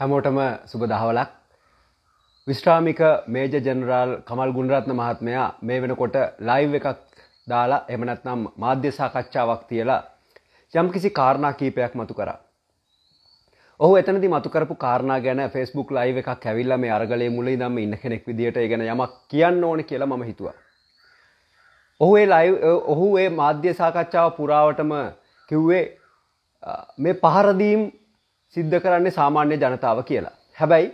හැමෝටම සුබ දහවලක් විශ්‍රාමික මේජ ජනරාල් කමල් ගුණරත්න මහත්මයා මේ වෙනකොට ලයිව් එකක් දාලා එමනත්නම් මාධ්‍ය සාකච්ඡාවක් තියලා යම් කිසි කාරණා කීපයක් මතු කරා. ඔහු එතනදි මතු කරපු කාරණා ගැන Facebook ලයිව් එකක් ඇවිල්ලා මේ අරගලයේ මුල ඉඳන්ම ඉන්න කෙනෙක් විදියට ඒ ගැන යමක් කියන්න ඕනේ කියලා මම හිතුවා. ඔහු ඒ ලයිව් ඔහු ඒ මාධ්‍ය සාකච්ඡාව පුරාවටම කිව්වේ මේ පහර දීම් සිද්ධ කරන්නේ සාමාන්‍ය ජනතාව කියලා. හැබැයි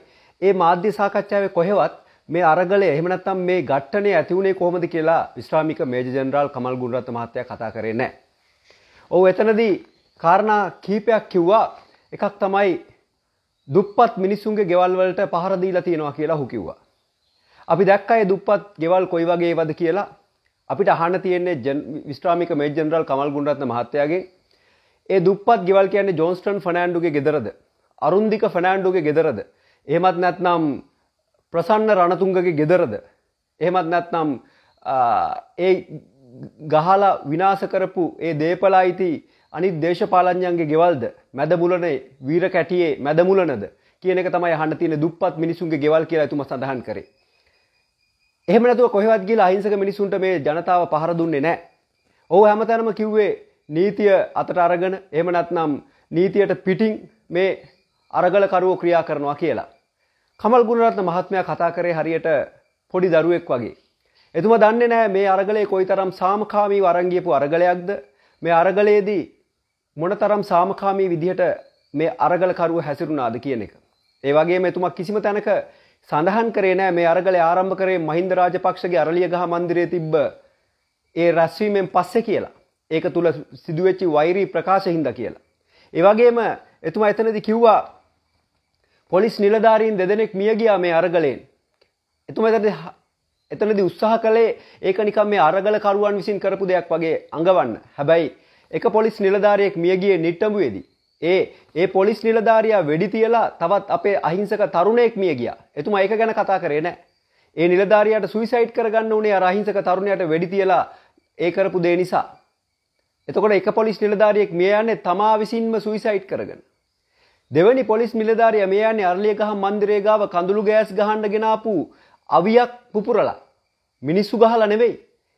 ඒ මාධ්‍ය සාකච්ඡාවේ කොහෙවත් මේ අරගලය එහෙම නැත්නම් මේ ඝට්ටනේ ඇති වුණේ කොහොමද කියලා විශ්‍රාමික මේජර් ජෙනරාල් කමල් ගුණරත්න මහත්තයා කතා කරේ නැහැ. ඔව් එතනදී කාරණා කීපයක් කිව්වා. එකක් තමයි දුප්පත් මිනිසුන්ගේ ගෙවල් වලට පහර දීලා තියෙනවා කියලා හු කිව්වා. අපි දැක්කයි දුප්පත් ගෙවල් කොයි වගේ වද කියලා අපිට අහන්න තියෙන්නේ විශ්‍රාමික මේජර් ජෙනරාල් කමල් ගුණරත්න මහත්තයාගේ ඒ දුප්පත් ගෙවල් කියන්නේ ජෝන්ස්ටන් ෆනෑන්ඩුගේ ගෙදරද. අරුන්දික ෆනෑන්ඩුගේ ගෙදරද. එහෙමත් නැත්නම් ප්‍රසන්න රණතුන්ගගේ ගෙදරද. එහෙමත් නැත්නම් ඒ ගහලා විනාස කරපු ඒ දේපලා අයිති අනිත් දේශපාලඥන්ගේ ගෙවල්ද මැදමුලනේ වීර කැටියේ මැදමුලනද කියන එක තමයි හන්න තියෙන දුප්පත් මිනිසුන්ගේ ගෙවල් කියලා තුම සඳහන් කරේ. එහෙම නැතුව කොහෙවත් ගිහලා අහිංසක මිනිසුන්ට මේ ජනතාව පහර දුන්නේ නැහැ. ඔහු හැමතැනම කිව්වේ නීතිය අතට අරගෙන එහෙම නැත්නම් නීතියට පිටින් මේ අරගලකරුවෝ ක්‍රියා කරනවා කියලා. කමල් ගුණරත්න මහත්මයා කතා කරේ හරියට පොඩි දරුවෙක් වගේ. එතුම දන්නේ නැහැ මේ අරගලේ කොයිතරම් සාමකාමීව අරන් ගියපු අරගලයක්ද? මේ අරගලයේදී මොනතරම් සාමකාමී විදිහට මේ අරගලකරුව හැසිරුණාද කියන එක. ඒ වගේම එතුමා කිසිම තැනක සඳහන් කරේ නෑ මේ අරගලය ආරම්භ කරේ මහින්ද රාජපක්ෂගේ අරලියගහ මන්දිරයේ තිබ්බ ඒ රැස්වීමෙන් පස්සේ කියලා. ඒක තුළ සිදුවෙච්චි වෛරී ප්‍රකාශහින්ද කියලා. ඒවගේම එතුමා එතනදි කිව්වා පොලිස් නිලධාරීන් දෙදෙනෙක් මියගියා මේ අරගලයෙන්. එතුම එතද එතනදි උත්සාහ කළේ ඒක නිකම් මේ අරගලකරුවන් විසින් කරපු දෙයක් වගේ අඟවන්න. හැබැයි එක පොලිස් නිලධාරියෙක් මියගියේ නිට්ටඹුවේදී. ඒ ඒ පොලිස් නිලධාරියා වෙඩි තියලා තවත් අපේ අහිංසක තරුණයෙක් මිය ගියා. එතුමා ඒක ගැන කතා කරේ නැහැ. ඒ නිලධාරියාට සුයිසයිඩ් කරගන්න උනේ අර අහිංසක තරුණයාට වෙඩි තියලා ඒ කරපු දේ නිසා. එතකොට එක පොලිස් නිලධාරියෙක් මේ යන්නේ තමා විසින්ම සුයිසයිඩ් කරගෙන. දෙවැනි පොලිස් නිලධාරිය මේ යන්නේ අරලියගහ මන්දිරේ ගාව කඳුළු ගෑස් ගහන්න ගෙනාපු අවියක් පුපුරලා. මිනිස්සු ගහලා නෙවෙයි.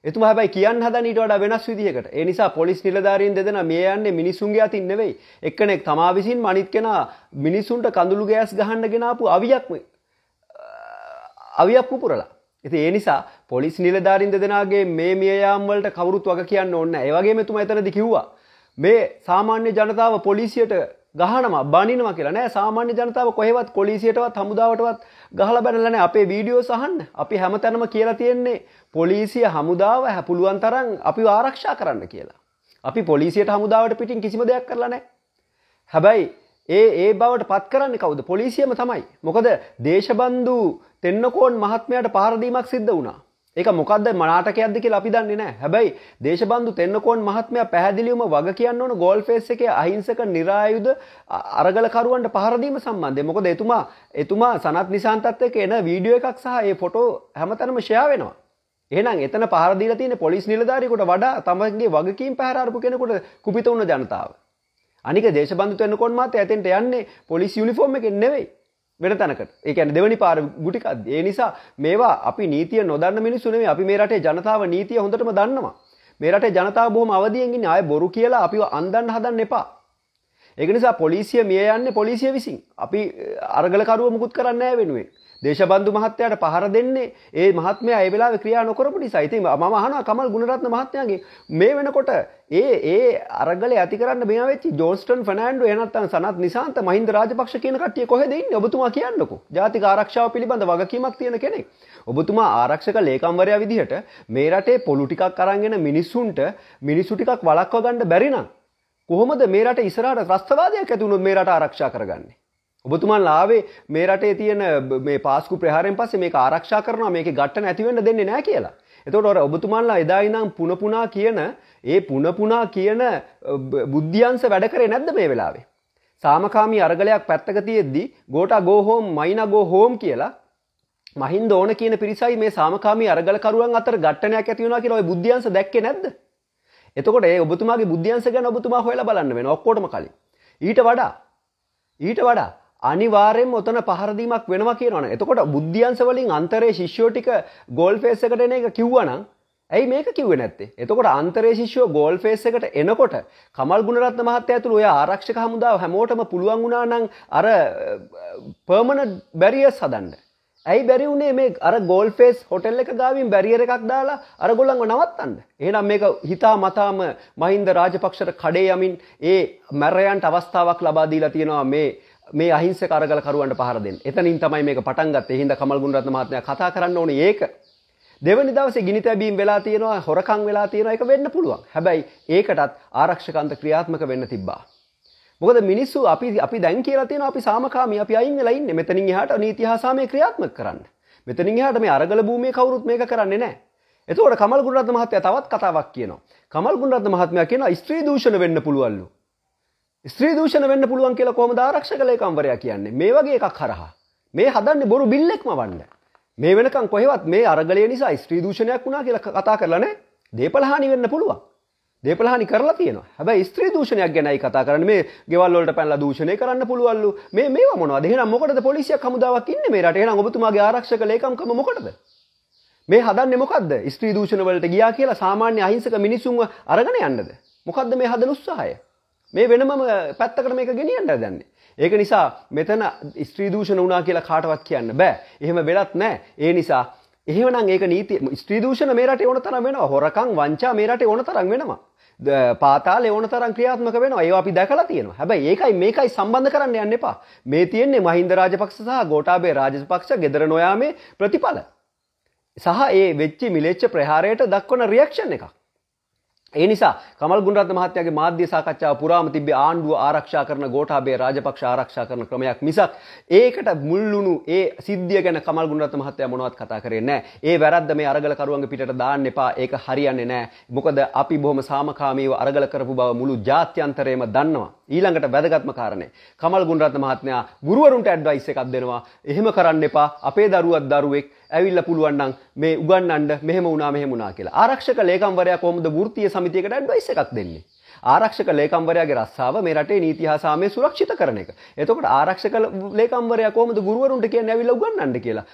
එතුමා හැබැයි කියන්න හදන ඊට වඩා වෙනස් විදිහකට. ඒ නිසා පොලිස් නිලධාරීන් දෙදෙනා මේ යන්නේ මිනිසුන්ගේ අතින් නෙවෙයි. එක්කෙනෙක් තමා විසින්ම අනිත් කෙනා මිනිසුන්ට කඳුළු ගෑස් ගහන්න ගෙනාපු අවියක් අවියක් පුපුරලා. ඉති ඒ නිසා පොලිස් නිලධාරින්ද දෙනාගේ මේ මියයාම්වලට කවරුත් වග කියන්න ඔන්න ඒවගේ මෙතුම ඇතනදි කිව්වා මේ සාමාන්‍ය ජනතාව පොලිසියට ගහනම බනිනවා කියලා නෑ සාමාන්‍ය ජනතාව කොහෙවත් පොලිසියටවත් හමුදාවටවත් ගහල බැනලන අපේ වීඩියෝ සහන්න අපි හැම තැනම කියලා තියෙන්නේ පොලිසිය හමුදාව හැපුළුවන් තරන් අපි ආරක්ෂා කරන්න කියලා අපි පොලිසියට හමුදාවට පිටින් කිසිම දෙයක් කරලනෑ හැබැයි ඒ ඒ බවට පත් කරන්න කවුද පොලිසියම තමයි මොකද දේශබන්ධූ තෙන්නකෝන් මහත්මයට පහරදීමක් සිද්ධ වුණා එක මොකක්ද මනාටකයක්ද කියලා අපි දන්නේ නැහැ. හැබැයි දේශබන්දු තෙන්නකෝන් මහත්මයා පැහැදිලිවම වග කියන්න ඕන ගෝල් ෆේස් එකේ අහිංසක નિરાයුධ අරගලකරුවන්ට පහර දීම සම්බන්ධයෙන්. මොකද එතුමා එතුමා සනත් නිසාන්තත් එක්ක එන වීඩියෝ එකක් සහ ඒ ෆොටෝ හැමතැනම ෂෙයා වෙනවා. එහෙනම් එතන පහර දීලා තියෙන පොලිස් නිලධාරියෙකුට වඩා තමගේ වගකීම් පැහැර අරපු කෙනෙකුට කුපිත වුණ ජනතාව. අනික දේශබන්දු තෙන්නකෝන් මහත්මයා ඇතෙන්ට යන්නේ පොලිස් යුනිෆෝම් එකෙන් නෙවෙයි. වෙන තැනකට ඒකන දෙවනි පාර ගුටිකක්ද ඒ නිසා මේවා අපි නීතිය නොදන්න මිනිසුනේ අපි මේ රටේ ජනතාව නීතිය හොඳටම දන්නවා මේ රටේ ජනතාව බොහොම අවදියෙන්ගින් ආය බොරු කියලා අපිව අන්දන්න හදන්න එපා ඒක නිසා පොලිසිය මිය යන්නේ පොලිසිය විසින් අපි අරගලකරුව මුකුත් කරන්න නැහැ වෙනුවෙන් දේශබන්දු මහත්තයාට පහර දෙන්නේ ඒ මහත්මයා ඒ වෙලාවේ ක්‍රියා නොකරපු නිසා. ඉතින් මම අහනවා කමල් ගුණරත්න මහත්තයාගේ මේ වෙනකොට ඒ ඒ අරගලේ ඇති කරන්න මේ වෙච්චි ජෝන්ස්ටන් ෆර්නෑන්ඩෝ එහෙ නැත්නම් සනත් නිසාන්ත මහින්ද රාජපක්ෂ කියන කට්ටිය කොහෙද ඉන්නේ? ඔබතුමා කියන්නකෝ. ජාතික ආරක්ෂාව පිළිබඳ වගකීමක් තියෙන කෙනෙක්. ඔබතුමා ආරක්ෂක ලේකම්වරයා විදිහට මේ රටේ පොලු ටිකක් අරන්ගෙන මිනිස්සුන්ට මිනිස්සු ටිකක් වළක්වා ගන්න බැරි නම් කොහොමද මේ රට ඉස්සරහට ත්‍රස්තවාදයක් ඇති වුණොත් මේ රට ආරක්ෂා කරගන්නේ? ඔබතුමන් ආවේ මේ රටේ තියෙන මේ පාස්කු ප්‍රහාරෙන් පස්සේ මේක ආරක්ෂා කරනවා මේක ගට්ට නැතිවෙන්න දෙන්නේ නැහැ කියලා. එතකොට අර ඔබතුමන්ලා එදා ඉඳන් පුනපුනා කියන ඒ පුනපුනා කියන බුද්ධියංශ වැඩ කරේ නැද්ද මේ වෙලාවේ? සාමකාමී අරගලයක් පැත්තක තියෙද්දි Gota go home Myna go home කියලා මහින්ද ඕන කියන පිරිසයි මේ සාමකාමී අරගලකරුවන් අතර ඝට්ටනයක් ඇති වෙනවා කියලා ওই බුද්ධියංශ දැක්කේ නැද්ද? එතකොට ඒ ඔබතුමාගේ බුද්ධියංශ ගැන ඔබතුමා හොයලා බලන්න වෙනවා ඔක්කොටම කලින්. ඊට වඩා ඊට වඩා අනිවාරයෙන් ඔතන පහරදීමක් වෙනවා කියනවන එතකොට බුද්ධියන්සවලින් අන්තරේ ශිෂ්‍යෝටික ගෝල් ෆේසකට එන එක කිව්වනම් ඇයි මේක කිව නැත්තේ එතකොට අන්තරේ ශිෂ්‍යෝ ගෝල් ෆේස් එකට එනකොට කමල් ගුණරත්න මහත්තයා ඇතුළු ඔය ආරක්ෂක හමුදාව හැමෝටම පුළුවන් වුණා නම් අර පර්මනන්ට් බැරියර්ස් හදන්න. ඇයි බැරි වුණේ මේ අර ගෝල් ෆේස් හොටෙල් එක ගාවින් බැරියර් එකක් දාලා අර ගොල්ලන්ව නවත්තන්න. එහෙනම් මේක හිතා මතාම මහින්ද රාජපක්ෂට කඩේ යමින් ඒ මැරයන්ට අවස්ථාවක් ලබා දීලා තියෙනවා මේ මේ අහිංසක අරගලකරුවන්ට පහර දෙන්න. එතනින් තමයි මේක පටන් ගත්තේ. හින්දා කමල් ගුණරත්න මහත්මයා කතා කරන්න ඕනේ ඒක. දෙවනි දවසේ ගිනි තැබීම් වෙලා තියෙනවා, හොරකම් වෙලා තියෙනවා ඒක වෙන්න පුළුවන්. හැබැයි ඒකටත් ආරක්ෂකන්ත ක්‍රියාත්මක වෙන්න තිබ්බා. මොකද මිනිස්සු අපි අපි දැන් කියලා තියෙනවා අපි සාමකාමී අපි අයින් වෙලා ඉන්නේ. මෙතනින් එහාට නීති හා සාමය ක්‍රියාත්මක කරන්න. මෙතනින් එහාට මේ අරගල භූමියේ කවුරුත් මේක කරන්නේ නැහැ. එතකොට කමල් ගුණරත්න මහත්තයා තවත් කතාවක් කියනවා. කමල් ගුණරත්න මහත්මයා කියනවා ස්ත්‍රී දූෂණ වෙන්න පුළුවන්ලු. ස්ත්‍රී දූෂණ වෙන්න පුළුවන් කියලා කොහොමද ආරක්ෂා කළේ කම්වරයා කියන්නේ මේ වගේ එකක් හරහා මේ හදන්නේ බොරු බිල්ලෙක්ම වන්න මේ වෙනකන් කොහෙවත් මේ අරගලය නිසා ස්ත්‍රී දූෂණයක් වුණා කියලා කතා කරලා නැහැ දේපල හානි වෙන්න පුළුවන් දේපල හානි කරලා තියෙනවා හැබැයි ස්ත්‍රී දූෂණයක් ගැනයි කතා කරන්නේ මේ ගෙවල් වලට පැනලා දූෂණය කරන්න පුළුවන්ලු මේ මේවා මොනවද එහෙනම් මොකටද පොලිසියක් හමුදාවක් ඉන්නේ මේ රටේ එහෙනම් ඔබතුමාගේ ආරක්ෂක ලේකම්කම මොකටද මේ හදන්නේ මොකද්ද ස්ත්‍රී දූෂණ වලට ගියා කියලා සාමාන්‍ය අහිංසක මිනිසුන්ව අරගෙන යන්නද මොකද්ද මේ හදන උත්සාහය මේ වෙනම පැත්තකට මේක ගෙනියන්න දන්නේ. ඒක නිසා මෙතන ස්ත්‍රී දූෂණ වුණා කියලා කාටවත් කියන්න බෑ. එහෙම වෙලත් නෑ. ඒ නිසා එහෙමනම් ඒක නීති ස්ත්‍රී දූෂණ මේ රටේ ඕන තරම් වෙනවා. හොරකම් වංචා මේ රටේ ඕන තරම් වෙනවා. පාතාලේ ඕන තරම් ක්‍රියාත්මක වෙනවා. ඒවා අපි දැකලා තියෙනවා. හැබැයි ඒකයි මේකයි සම්බන්ධ කරන්න යන්න එපා. මේ තියෙන්නේ මහින්ද රාජපක්ෂ සහ ගෝඨාභය රාජපක්ෂ gedara noyaame ප්‍රතිඵල. සහ ඒ වෙච්චි මිලේච්ච ප්‍රහාරයට දක්වන රියැක්ෂන් එකක්. ඒ නිසා කමල් ගුණරත්න මහත්තයාගේ මාධ්‍ය සාකච්ඡාව පුරාම තිබ්බේ ආණ්ඩුව ආරක්ෂා කරන ගෝඨාභය රාජපක්ෂ ආරක්ෂා කරන ක්‍රමයක් මිසක් ඒකට මුල්ලුණු ඒ සිද්ධිය ගැන කමල් ගුණරත්න මහත්තයා මොනවත් කතා කරේ නැහැ. ඒ වැරද්ද මේ අරගල කරුවන්ගේ පිටට දාන්න එපා. ඒක හරියන්නේ නැහැ. මොකද අපි බොහොම සාමකාමීව අරගල කරපු බව මුළු ජාත්‍යන්තරයේම දන්නවා. ඊළඟට වැදගත්ම කාරණේ කමල් ගුණරත්න මහත්මයා ගුරුවරුන්ට ඇඩ්වයිස් එකක් දෙනවා. එහෙම කරන්න එපා. අපේ දරුවක් දරුවෙක් ඇවිල්ල පුළුවන්ඩන් මේ උගන්නන්ට මෙහම උනා මෙහමුණනා කියලා ආරක්ෂක ලේකම්වරයා කොමද ෘතිය සමිතියකට ඩ්වයිස එකක් දෙන්නේ ආරක්ෂක ලේකම්වරයාගේ රස්සාව මේ රටේ නීති හා සාමය සුරක්ෂිත කරන එක. එතකොට ආරක්ෂක ලේකම්වරයා කොහොමද ගුරුවරුන්ට කියන්නේ ඇවිල්ලා උගන්වන්න කියලා.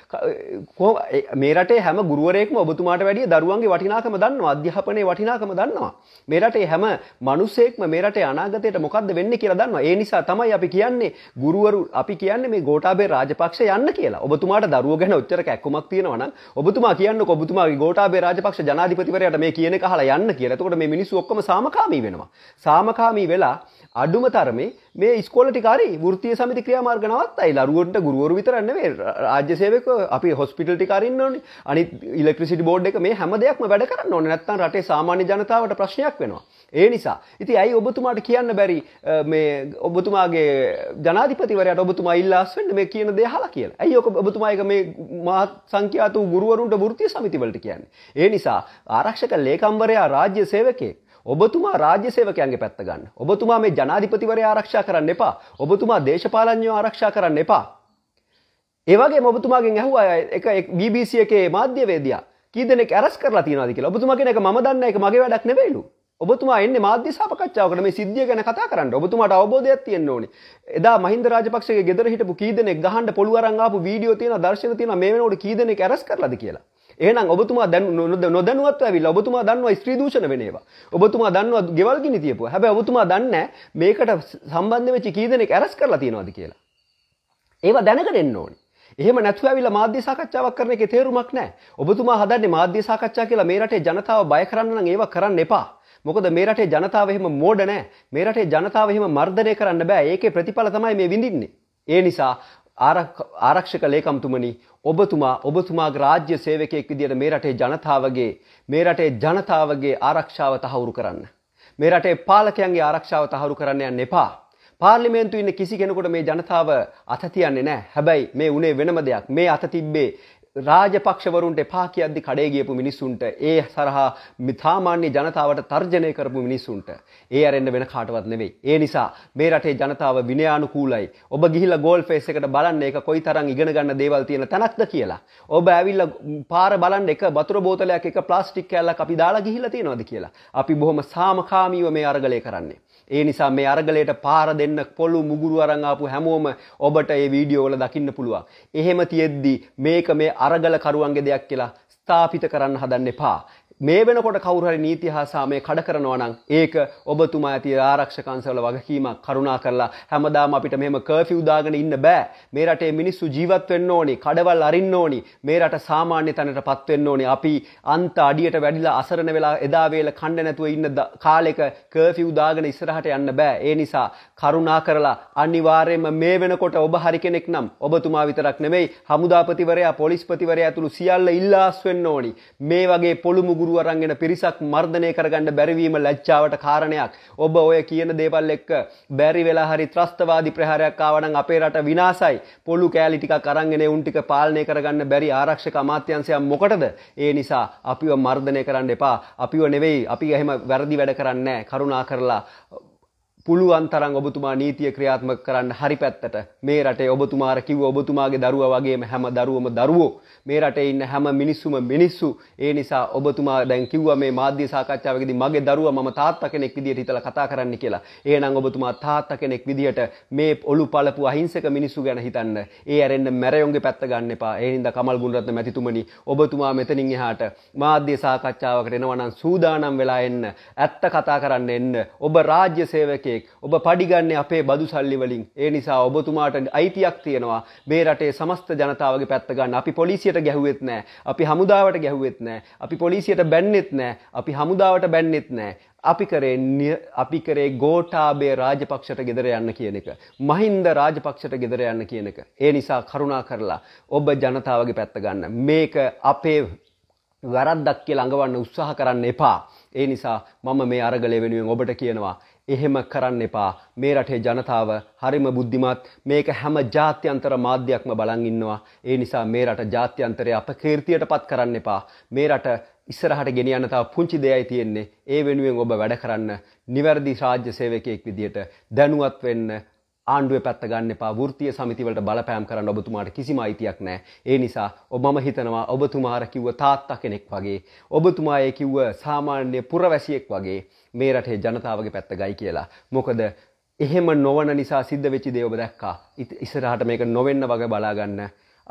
මේ රටේ හැම ගුරුවරයෙක්ම ඔබතුමාට වැඩිය දරුවන්ගේ වටිනාකම දන්නවා, අධ්‍යාපනයේ වටිනාකම දන්නවා. මේ රටේ හැම මිනිසෙක්ම මේ රටේ අනාගතයට මොකද්ද වෙන්නේ කියලා දන්නවා. ඒ නිසා තමයි අපි කියන්නේ ගුරුවරු අපි කියන්නේ මේ ගෝඨාභය රාජපක්ෂ යන්න කියලා. ඔබතුමාට දරුවෝ ගැන ඔච්චර කැක්කමක් තියෙනවා නම් ඔබතුමා කියන්නකො ඔබතුමාගේ ගෝඨාභය රාජපක්ෂ ජනාධිපතිවරයාට මේ කියන එක අහලා යන්න කියලා. එතකොට මේ මිනිස්සු ඔක්කොම සාමකාමී වෙනවා. සාමකාමී වෙලා අඩුම තරමේ මේ ස්කොලටිකාරි ෘතිය සමති ක්‍රියාමාර්ගනවත් අයි ලරුවන්ට ගුරුවරු විතරන්නේ රාජ්‍ය සේවක අපි හොස්පිටල්ටිකාරන්න ඕන අනි ඉලෙක්ට්‍රසිට බෝඩ් එක මේ හැම දෙයක්ම වැඩ කරන්න ඕන නැත්තන් රටේ සාමාන්‍ය ජනතාවට ප්‍රශ්නයක් වෙනවා. ඒ නිසා ඉති ඇයි ඔබතුමාට කියන්න බැරි මේ ඔබතුමාගේ ජනාධිපතිවරයට ඔබතුමා ඉල්ලාස් වන්න මේ කියන දෙහලා කියලා ඇයි ඔක ඔබතුමායක මේ මාත් සංඛ්‍යාතු ගුරුවරුන්ට ෘතිය සමිතිවලට කියන්නේ. ඒ නිසා ආරක්ෂක ලේකම්වරයා රාජ්‍ය සේවකෙක්. ඔබතුමා රාජ්‍ය සේවකයන්ගේ පැත්ත ගන්න. ඔබතුමා මේ ජනාධිපතිවරය ආරක්ෂා කරන්න එපා. ඔබතුමා දේශපාලඥයෝ ආරක්ෂා කරන්න එපා. ඒ වගේ ඔබතුමාගෙන් ඇහුවා එක BBC එකේ මාධ්‍යවේදියා කී දෙනෙක් ඇරස් කරලා තියනවාද කියලා. ඔබතුමා කියන එක මම දන්නේ ඒක මගේ වැඩක් නෙවෙයිලු. ඔබතුමා එන්නේ මාධ්‍ය සාකච්ඡාවකට මේ සිද්ධිය ගැන කතා කරන්න. ඔබතුමාට අවබෝධයක් තියෙන්න ඕනේ. එදා මහින්ද රාජපක්ෂගේ ගෙදර හිටපු කී දෙනෙක් ගහන්න පොළු අරන් ආපු වීඩියෝ තියෙනවා, දර්ශන තියෙනවා මේ වෙනකොට කී දෙනෙක් ඇරස් කරලාද කියලා. එහෙනම් ඔබතුමා නොදැනුවත්ව ඇවිල්ලා ඔබතුමා දන්නවා ස්ත්‍රී දූෂණ වෙන ඒවා. ඔබතුමා දන්නවා ගෙවල් ගිනි තියපුවා. හැබැයි ඔබතුමා දන්නේ මේකට සම්බන්ධ වෙච්ච කී දෙනෙක් ඇරස් කරලා තියනවාද කියලා. ඒවා දැනගෙන එන්න ඕනේ. එහෙම නැතුව ඇවිල්ලා මාධ්‍ය සාකච්ඡාවක් කරන එකේ තේරුමක් නැහැ. ඔබතුමා හදන්නේ මාධ්‍ය සාකච්ඡා කියලා මේ රටේ ජනතාව බය කරන්න නම් ඒව කරන්න එපා. මොකද මේ රටේ ජනතාව එහෙම මෝඩ නැහැ. මේ රටේ ජනතාව එහෙම මර්ධනය කරන්න බෑ. ඒකේ ප්‍රතිඵල තමයි මේ විඳින්නේ. ඒ නිසා ආරක්ෂක ලේකම්තුමනි ඔබතුමා ඔබතුමාගේ රාජ්‍ය සේවකයෙක් විදියට මේ රටේ ජනතාවගේ මේ රටේ ජනතාවගේ ආරක්ෂාව තහවුරු කරන්න. මේ රටේ පාලකයන්ගේ ආරක්ෂාව තහවුරු කරන්න යන්න එපා. පාර්ලිමේන්තු ඉන්න කිසි කෙනෙකුට මේ ජනතාව අත තියන්නේ නැහැ. හැබැයි මේ උනේ වෙනම දෙයක්. මේ අත තිබ්බේ රාජපක්ෂවරුන්ට එපා කියද්දි කඩේ ගියපු මිනිස්සුන්ට ඒ සරහා මිතාමාන්‍ය ජනතාවට තර්ජනය කරපු මිනිස්සුන්ට ඒ අරෙන්න්න වෙන කාටවත් නෙවෙයි. ඒ නිසා මේ රටේ ජනතාව විනයානුකූලයි. ඔබ ගිහිල ගෝල් ෆේස් එකට බලන්න එක කොයි තරම් ඉගෙන ගන්න දේවල් තියෙන තැනක්ද කියලා. ඔබ ඇවිල්ල පාර බලන්න එක වතුර බෝතලයක් එක ප්ලාස්ටික් කෑල්ලක් අපි දාලා ගිහිල්ලා තියෙනවද කියලා. අපි බොහොම සාමකාමීව මේ අරගලය කරන්නේ. ඒ නිසා මේ අරගලයට පාර දෙන්න පොළු මුගුරු අරංආපු හැමෝම ඔබට ඒ වීඩියෝවල දකින්න පුළුවන්. එහෙම තියෙද්දි මේක මේ අර අරගලකරුවන්ගේ දෙයක් කියලා ස්ථාපිත කරන්න හදන්න එපා. මේ වෙනකොට කවුරුහරි නීති හා සාමය කඩ කරනවා නම් ඒක ඔබතුමා ඇති ආරක්ෂකංශවල වගකීමක් කරුණා කරලා හැමදාම අපිට මෙහෙම කර්ෆිව් දාගෙන ඉන්න බෑ මේ රටේ මිනිස්සු ජීවත් වෙන්න ඕනි කඩවල් අරින්න ඕනි මේ රට සාමාන්‍ය තැනටපත් වෙන්න ඕනි අපි අන්ත අඩියට වැඩිලා අසරණ වෙලා එදා වේල කණ්ඩ නැතුව ඉන්න කාලෙක කර්ෆිව් දාගෙන ඉස්සරහට යන්න බෑ ඒ නිසා කරුණා කරලා අනිවාර්යයෙන්ම මේ වෙනකොට ඔබ හරි කෙනෙක් නම් ඔබතුමා විතරක් නෙමෙයි හමුදාපතිවරයා පොලිස්පතිවරයා ඇතුළු සියල්ල ඉල්ලාස් වෙන්න ඕනි මේ වගේ පොළු මුගුරු හුරු අරන්ගෙන පිරිසක් මර්ධනය කරගන්න බැරිවීම ලැජ්ජාවට කාරණයක්. ඔබ ඔය කියන දේවල් එක්ක බැරි වෙලා හරි ත්‍රස්තවාදී ප්‍රහාරයක් ආව නම් අපේ රට විනාසයි. පොළු කෑලි ටිකක් අරන්ගෙන උන් ටික පාලනය කරගන්න බැරි ආරක්ෂක අමාත්‍යංශයක් මොකටද? ඒ නිසා අපිව මර්ධනය කරන්න එපා. අපිව නෙවෙයි අපි එහෙම වැරදි වැඩ කරන්නේ නැහැ. කරුණා කරලා පුළුවන් තරම් ඔබතුමා නීතිය ක්‍රියාත්මක කරන්න හරි පැත්තට මේ රටේ ඔබතුමාර කිව්ව ඔබතුමාගේ දරුවා වගේම හැම දරුවම දරුවෝ මේ රටේ ඉන්න හැම මිනිස්සුම මිනිස්සු ඒ නිසා ඔබතුමා දැන් කිව්වා මේ මාධ්‍ය සාකච්ඡාවකදී මගේ දරුවා මම තාත්තා කෙනෙක් විදියට හිතලා කතා කරන්න කියලා. එහෙනම් ඔබතුමා තාත්තා කෙනෙක් විදියට මේ ඔලු පළපු අහිංසක මිනිස්සු ගැන හිතන්න. ඒ ඇරෙන්න මැරයොන්ගේ පැත්ත ගන්න එපා. ඒ හින්දා කමල් ගුණරත්න මැතිතුමනි ඔබතුමා මෙතනින් එහාට මාධ්‍ය සාකච්ඡාවකට එනවා නම් සූදානම් වෙලා එන්න. ඇත්ත කතා කරන්න එන්න. ඔබ රාජ්‍ය සේවකයෙක් නායකයෙක් ඔබ පඩිගන්නේ අපේ බදු සල්ලි වලින් ඒ නිසා ඔබතුමාට අයිතියක් තියෙනවා මේ රටේ සමස්ත ජනතාවගේ පැත්ත ගන්න අපි පොලිසියට ගැහුවෙත් නෑ අපි හමුදාවට ගැහුවෙත් නෑ අපි පොලිසියට බැන්නෙත් නෑ අපි හමුදාවට බැන්නෙත් නෑ අපි කරේ අපි කරේ ගෝඨාභය රාජපක්ෂට ගෙදර යන්න කියන එක. මහින්ද රාජපක්ෂට ගෙදර යන්න කියන එක. ඒ නිසා කරුණා කරලා ඔබ ජනතාවගේ පැත්ත ගන්න. මේක අපේ වැරද්දක් කියලා අඟවන්න උත්සාහ කරන්න එපා. ඒ නිසා මම මේ අරගලය වෙනුවෙන් ඔබට කියනවා එහෙම කරන්න එපා මේ රටේ ජනතාව හරිම බුද්ධිමත් මේක හැම ජාත්‍යන්තර මාධ්‍යයක්ම බලන් ඉන්නවා ඒ නිසා මේ රට ජාත්‍යන්තරය අපකීර්තියට පත් කරන්න එපා මේ රට ඉස්සරහට ගෙනියන්න තව පුංචි දෙයයි තියෙන්නේ ඒ වෙනුවෙන් ඔබ වැඩ කරන්න නිවැරදි රාජ්‍ය සේවකයෙක් විදියට දැනුවත් වෙන්න ආණ්ඩුව පැත්ත ගන්න එපා වෘතිය සමිතිවලට බලපෑම් කරන්න ඔබතුමාට කිසිම අයිතියක් නෑ ඒ නිසා ඔබම හිතනවා ඔබතුමාර කිව්ව තාත්තා කෙනෙක් වගේ ඔබතුමා ඒ කිව්ව සාමාන්‍ය පුරවැසියෙක් වගේ මේ රටේ ජනතාවගේ පැත්ත ගයි කියලා මොකද එහෙම නොවන නිසා සිද්ධ වෙච්චි දේ ඔබ දැක්කා ඉස්සරහට මේක නොවෙන්න වගේ බලාගන්න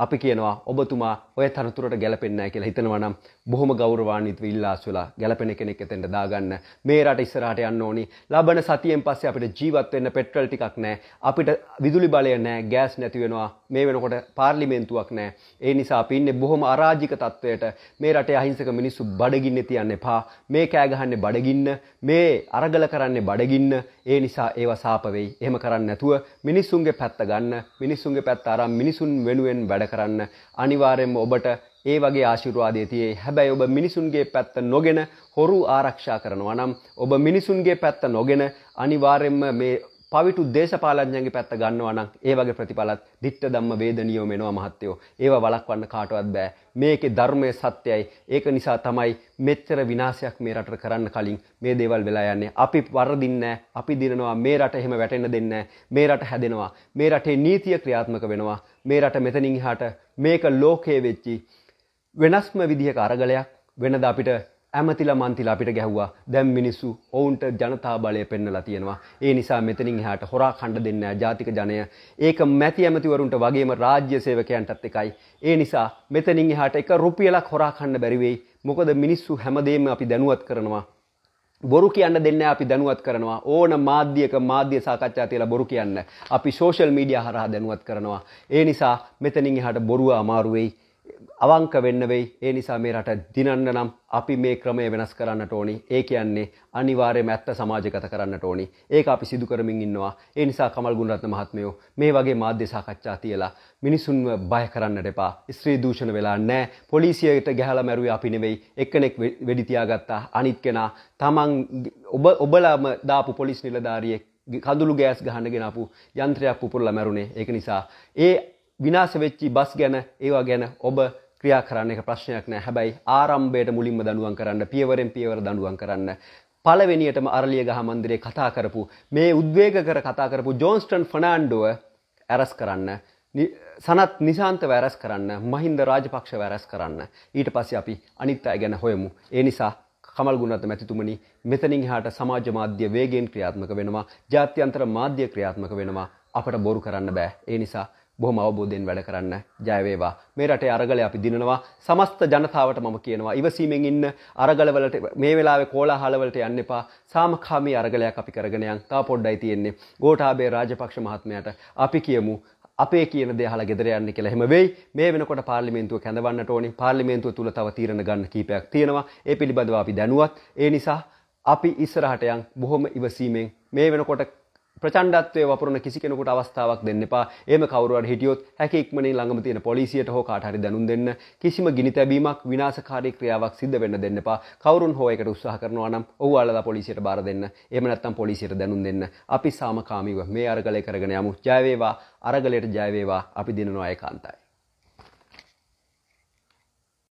අපි කියනවා ඔබතුමා ඔය තරතුරට ගැලපෙන්නෑ කියලා හිතනවා නම් බොහොම ගෞරවාන්විතව ඉල්ලාස් වෙලා ගැලපෙන කෙනෙක් එතෙන්ට දාගන්න මේ රට ඉස්සරහට යන්න ඕනි ලබන සතියෙන් පස්සේ අපිට ජීවත් වෙන්න පෙට්‍රල් ටිකක් නැහැ අපිට විදුලි බලය නැහැ ගෑස් නැති වෙනවා මේ වෙනකොට පාර්ලිමේන්තුවක් නැහැ ඒ නිසා අපි ඉන්නේ බොහොම අරාජික තත්වයකට මේ රටේ අහිංසක මිනිස්සු බඩගින්නේ තියන්න එපා මේ කෑ ගහන්නේ බඩගින්න මේ අරගල කරන්නේ බඩගින්න ඒ නිසා ඒව සාප වෙයි එහෙම කරන්නේ නැතුව මිනිස්සුන්ගේ පැත්ත ගන්න මිනිස්සුන්ගේ පැත්ත අරන් මිනිසුන් වෙනුවෙන් වැඩ කරන්න අනිවාර්යෙන්ම ඔබට ඒ වගේ ආශිර්වාදයේ තියේ. හැබැයි ඔබ මිනිසුන්ගේ පැත්ත නොගෙන හොරු ආරක්ෂා කරනවා නම් ඔබ මිනිසුන්ගේ පැත්ත නොගෙන අනිවාර්යෙන්ම මේ පවිටු දේශපාලඥයන්ගේ පැත්ත ගන්නවා නම් ඒ වගේ ප්‍රතිඵලත් ditta ධම්ම වේදනියෝම එනවා මහත්තයෝ. ඒව වළක්වන්න කාටවත් බෑ. මේකේ ධර්මයේ සත්‍යයි. ඒක නිසා තමයි මෙච්චර විනාශයක් මේ රටට කරන්න කලින් මේ දේවල් වෙලා යන්නේ. අපි වරදින්නේ අපි දිනනවා මේ රට එහෙම වැටෙන්න දෙන්නේ මේ රට හැදෙනවා. මේ රටේ නීතිය ක්‍රියාත්මක වෙනවා. මේ රට මෙතනින් එහාට මේක ලෝකයේ වෙච්චි වෙනස්ම විදිහක අරගලයක් වෙනද අපිට ඇමතිල මන්තිලා අපිට ගැහ්වා දැම් මිනිස්සු ඔවුන්ට ජනතා බලය පෙන්නලා තියෙනවා ඒ නිසා මෙතනින් හට හොරා කණ්ඩ දෙන්න ජාතික ජනය ඒක මැති ඇමතිවරුන්ට වගේම රාජ්‍ය සේවකයන්ටත් එකයි ඒ නිසා මෙතනින් හට එක රුපියලක් හොරා කණ්ඩ බැරිවෙයි මොකද මිනිස්සු හැමදේම අපි දැනුවත් කරනවා බොරු කියන්න දෙන්න අපි දැනුවත් කරනවා ඕන මාධ්‍යක මාධ්‍ය සාකච්ඡා තියලා බොරු කියන්න අපි සෝෂල් මීඩියා හරහා දැනුවත් කරනවා ඒ නිසා මෙතනින් හට බොරුව අමාරුවෙයි අවංක වෙන්න වෙයි. ඒ නිසා මේ රට දිනන්න නම් අපි මේ ක්‍රමය වෙනස් කරන්නට ඕනි. ඒ කියන්නේ අනිවාර්යයෙන්ම ඇත්ත සමාජගත කරන්නට ඕනි. ඒක අපි සිදු කරමින් ඉන්නවා. ඒ නිසා කමල් ගුණරත්න මහත්මයෝ මේ වගේ මාධ්‍ය සාකච්ඡා තියලා මිනිසුන්ව බය කරන්නට එපා. ස්ත්‍රී දූෂණ වෙලා නැහැ. පොලිසියට ගැහලා මැරුවේ අපි නෙවෙයි. එක්කෙනෙක් වෙඩි තියාගත්තා. අනිත් කෙනා තමන් ඔබ ඔබලාම දාපු පොලිස් නිලධාරියෙක් කඳුළු ගෑස් ගහන්න ගෙනාපු යන්ත්‍රයක් පුපුරලා මැරුණේ. ඒක නිසා ඒ විනාස වෙච්චි බස් ගැන ඒවා ගැන ඔබ ක්‍රියා කරන්න එක ප්‍රශ්නයක් නෑ හැබැයි ආරම්භයට මුලින්ම දඩුවන් කරන්න පියවරෙන් පියවර දඩුවන් කරන්න පළවෙනියටම අරලිය ගහ මන්දිරේ කතා කරපු මේ උද්වේග කර කතා කරපු ජෝන්ස්ටන් ෆනාන්්ඩුව ඇරස් කරන්න සනත් නිසාන්ත වැරස් කරන්න මහින්ද රාජපක්ෂ වැරස් කරන්න ඊට පස්සේ අපි අනිත් අය ගැන හොයමු ඒ නිසා කමල් ගුණත් මැතිතුමනි මෙතනින් හාට සමාජ මාධ්‍ය වේගෙන් ක්‍රියාත්මක වෙනවා ජාත්‍යන්තර මාධ්‍ය ක්‍රියාත්මක වෙනවා අපට බොරු කරන්න බෑ ඒ නිසා බොහොම අවබෝධයෙන් වැඩ කරන්න ජයවේවා මේ රටේ අරගල අපි දිනනවා සමස්ත ජනතාවට මම කියනවා ඉවසීමෙන් ඉන්න අරගලවලට මේ වෙලාවේ කෝලාහලවලට යන්න එපා සාමකාමී අරගලයක් අපි කරගෙන යන් තා පොඩ්ඩයි තියෙන්නේ ගෝඨාභය රාජපක්ෂ මහත්මයාට අපි කියමු අපේ කියන දේ අහලා ගෙදර යන්න කියලා එහෙම වෙයි මේ වෙනකොට පාර්ලිමේන්තුව කැඳවන්නට ඕනි පාර්ලිමේන්තුව තුල තව තීරණ ගන්න කීපයක් තියෙනවා ඒ පිළිබඳව අපි දැනුවත් ඒ නිසා අපි ඉස්සරහට යන් බොහොම ඉවසීමෙන් මේ වෙනකොට ප්‍රචණ්ඩත්වය වපුරන කිසි කෙනෙකුට අවස්ථාවක් දෙන්න එපා. එහෙම කවුරු හරි හිටියොත් හැකි ඉක්මනින් ළඟම තියෙන පොලිසියට හෝ කාට හරි දැනුම් දෙන්න. කිසිම ගිනි තැබීමක් විනාශකාරී ක්‍රියාවක් සිද්ධ වෙන්න දෙන්න එපා. කවුරුන් හෝ එකට උත්සාහ කරනවා නම් ඔව් අල්ලලා පොලිසියට බාර දෙන්න. එහෙම නැත්නම් පොලිසියට දැනුම් දෙන්න. අපි සාමකාමීව මේ අරගලය කරගෙන යමු. ජය වේවා. අරගලයට ජය වේවා. අපි දිනනවා ඒකාන්තයි.